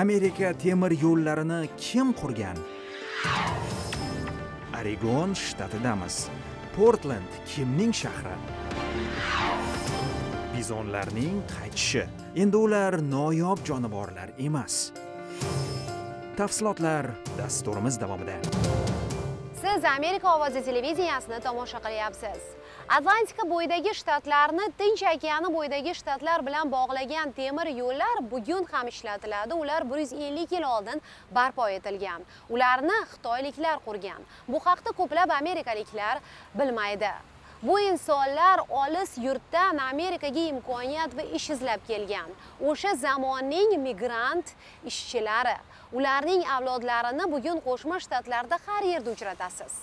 amerika temir yo'llarini kim qurgan oregon shtatidamiz portland kimning shahri bizonlarning qaytishi endi ular noyob jonivorlar emas tafsilotlar dasturimiz davomida siz amerika ovozi televiziyasini tomosha qilyapsiz atlantika bo'yidagi shtatlarni tinch okeani bo'yidagi shtatlar bilan bog'lagan temir yo'llar bugun ham ishlatiladi ular 150 yil oldin barpo etilgan ularni xitoyliklar qurgan bu haqda ko'plab amerikaliklar bilmaydi bu insonlar olis yurtdan amerikaga imkoniyat va ish izlab kelgan o'sha zamonning migrant ishchilari ularning avlodlarini bugun qo'shma shtatlarda har yerda uchratasiz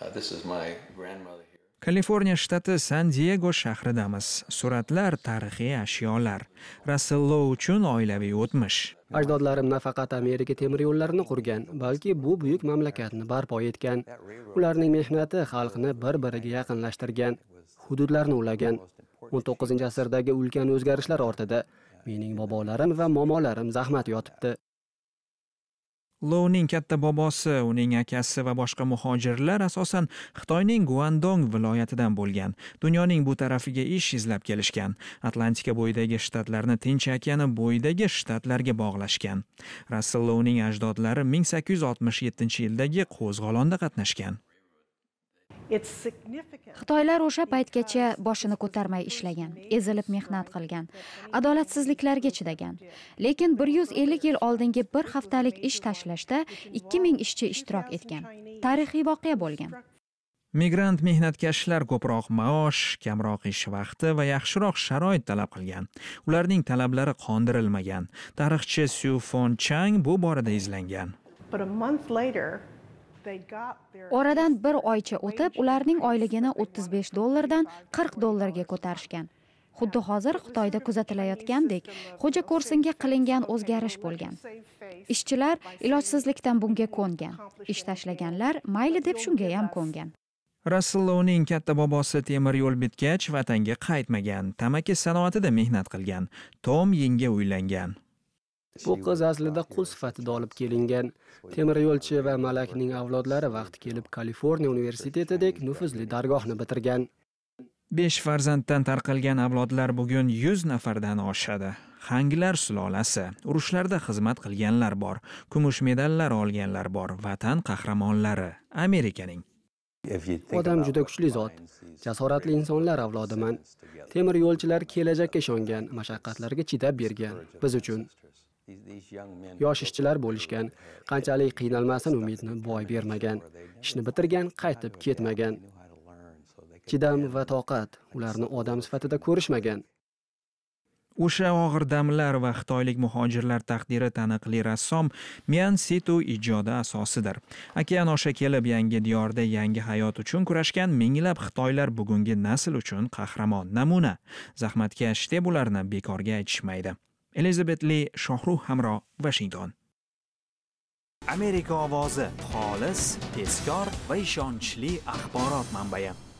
Uh, kaliforniya shtati san diyego shahridamiz suratlar tarixiy ashyolar rassel uchun oilaviy o'tmish ajdodlarim nafaqat amerika temir yo'llarini qurgan balki bu buyuk mamlakatni barpo etgan ularning mehnati xalqni bir biriga yaqinlashtirgan hududlarni ulagan 19 asrdagi ulkan o'zgarishlar ortida mening bobolarim va momolarim zahmat yotibdi Louning katta bobosi, uning akasi va boshqa muhojirlar asosan Xitoyning Guandong viloyatidan bo'lgan. Dunyoning bu tarafiga ish izlab kelishgan. Atlantika bo'yidagi shtatlarni Tinch okeani bo'yidagi shtatlarga bog'lashgan. Rassel Louning ajdodlari yettinchi yildagi qo'zg'olonda qatnashgan. xitoylar o'sha paytgacha boshini ko'tarmay ishlagan ezilib mehnat qilgan adolatsizliklarga chidagan lekin bir yuz ellik yil oldingi bir haftalik ish tashlashda ikki ming ishchi ishtirok etgan tarixiy voqea bo'lgan migrant mehnatkashlar ko'proq maosh kamroq ish vaqti va yaxshiroq sharoit talab qilgan ularning talablari qondirilmagan tarixchi syufon chang bu borada izlangan But a month later, oradan bir oycha o'tib ularning oyligini 35 dollardan 40 dollarga ko'tarishgan xuddi hozir xitoyda kuzatilayotgandek xo'ja ko'rsinga qilingan o'zgarish bo'lgan ishchilar ilojsizlikdan bunga ko'ngan ish tashlaganlar mayli deb shungayam ko'ngan rassullovning katta bobosi temir yo'l bitgach vatanga qaytmagan tamaki sanoatida mehnat qilgan tom yenga uylangan Bu qiz aslida qul sifatida olib kelingan. Temiryo'lchi va malakning avlodlari vaqti kelib Kaliforniya universitetidek nufuzli dargohni bitirgan. 5 farzanddan tarqalgan avlodlar bugun 100 nafardan oshadi. Hanglar sulolasi, urushlarda xizmat qilganlar bor, kumush medallar olganlar bor, vatan qahramonlari, Amerikaning Odam juda kuchli zot. Jasoratli insonlar avlodiman. Temir yo'lchilar kelajakka ishongan, mashaqqatlarga chidab bergan biz uchun. yosh ishchilar bo'lishgan qanchalik qiynalmasin umidni boy bermagan ishni bitirgan qaytib ketmagan chidam va toqat ularni odam sifatida ko'rishmagan o'sha og'ir damlar va xitoylik muhojirlar taqdiri taniqli rassom mian situ ijodi asosidir okean osha kelib yangi diyorda yangi hayot uchun kurashgan minglab xitoylar bugungi nasl uchun qahramon namuna zahmatkash deb ularni bekorga aytishmaydi الیزابت لی شاهروخ همراه وشینگتن آمریکا آواز خالص، پیشگار و شانچلی اخبارات منبعی